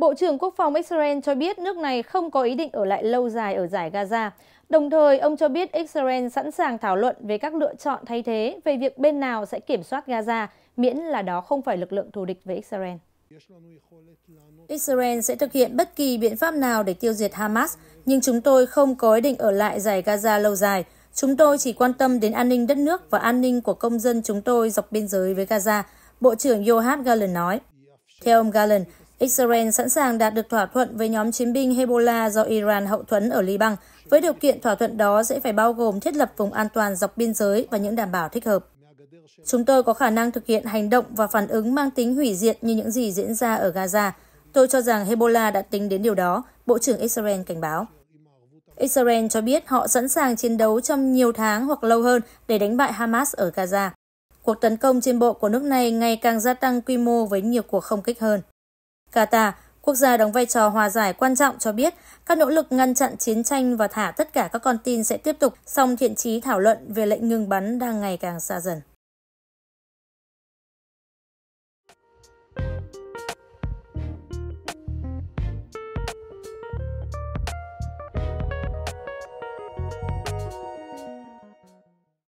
Bộ trưởng Quốc phòng Israel cho biết nước này không có ý định ở lại lâu dài ở giải Gaza. Đồng thời, ông cho biết Israel sẵn sàng thảo luận về các lựa chọn thay thế về việc bên nào sẽ kiểm soát Gaza, miễn là đó không phải lực lượng thù địch với Israel. Israel sẽ thực hiện bất kỳ biện pháp nào để tiêu diệt Hamas, nhưng chúng tôi không có ý định ở lại giải Gaza lâu dài. Chúng tôi chỉ quan tâm đến an ninh đất nước và an ninh của công dân chúng tôi dọc biên giới với Gaza, Bộ trưởng Yoav Gallant nói. Theo ông Gallant, Israel sẵn sàng đạt được thỏa thuận với nhóm chiến binh Hezbollah do Iran hậu thuẫn ở Liban, với điều kiện thỏa thuận đó sẽ phải bao gồm thiết lập vùng an toàn dọc biên giới và những đảm bảo thích hợp. Chúng tôi có khả năng thực hiện hành động và phản ứng mang tính hủy diệt như những gì diễn ra ở Gaza. Tôi cho rằng Hezbollah đã tính đến điều đó, Bộ trưởng Israel cảnh báo. Israel cho biết họ sẵn sàng chiến đấu trong nhiều tháng hoặc lâu hơn để đánh bại Hamas ở Gaza. Cuộc tấn công trên bộ của nước này ngày càng gia tăng quy mô với nhiều cuộc không kích hơn. Qatar, quốc gia đóng vai trò hòa giải quan trọng cho biết các nỗ lực ngăn chặn chiến tranh và thả tất cả các con tin sẽ tiếp tục, song thiện trí thảo luận về lệnh ngừng bắn đang ngày càng xa dần.